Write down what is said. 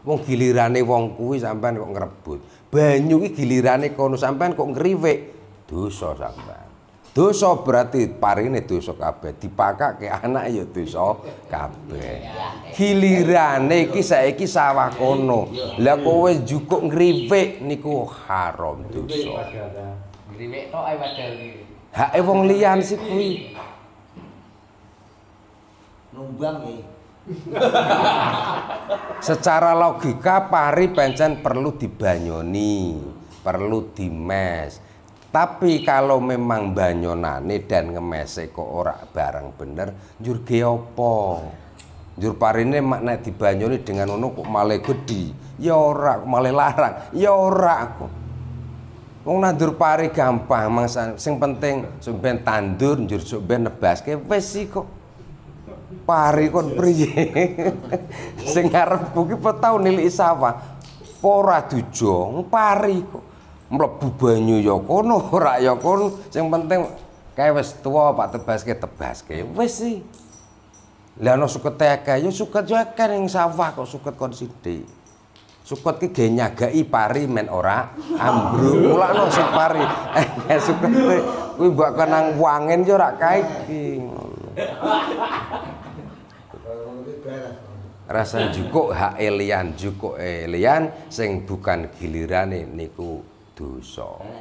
Wong gilirane wong kuwi sampean kok ngrebut. Banyu iki gilirane kono sampean kok ngriwik. Dosa sampean. Dosa berarti parine dosa kabeh. Dipakake anak ya dosa kabeh. Gilirane iki saiki sawah kono. Lah kowe njukuk ngriwik niku haram dosa. Ngriwik tok ae wadal iki. Hake wong liyan sih kuwi. Numbang nggih. Secara logika pari pencen perlu dibanyoni, perlu dimes. Tapi kalau memang banyonane dan ngemese kok ora barang bener, njur ge apa? Njur parine makna dibanyoni dengan unuk kok male gedhi. Ya ora, male larang. Ya ora aku Wong nandur pari gampang, mang sing penting sumben tandur njur sok ben nebaske wis kok pari kon priye sing arep kuwi petau nilik sawa ora dujong pari kok mlebu banyu ya kono ora ya kono sing penting kae wis tuwa Pak tebaske tebaske wis sih lah ana suket akeh ya suket yo ya akeh ning sawah kok suket kon sithik Sukot ki ge nyagaki pari men ora ambruk. Mulakno sing pari. Eh ya suket e. kuwi mbok kenang wangen yo ya ora kae iki. Rasa jukuk nah. hak elian, jukuk elian sing bukan nih niku dosa.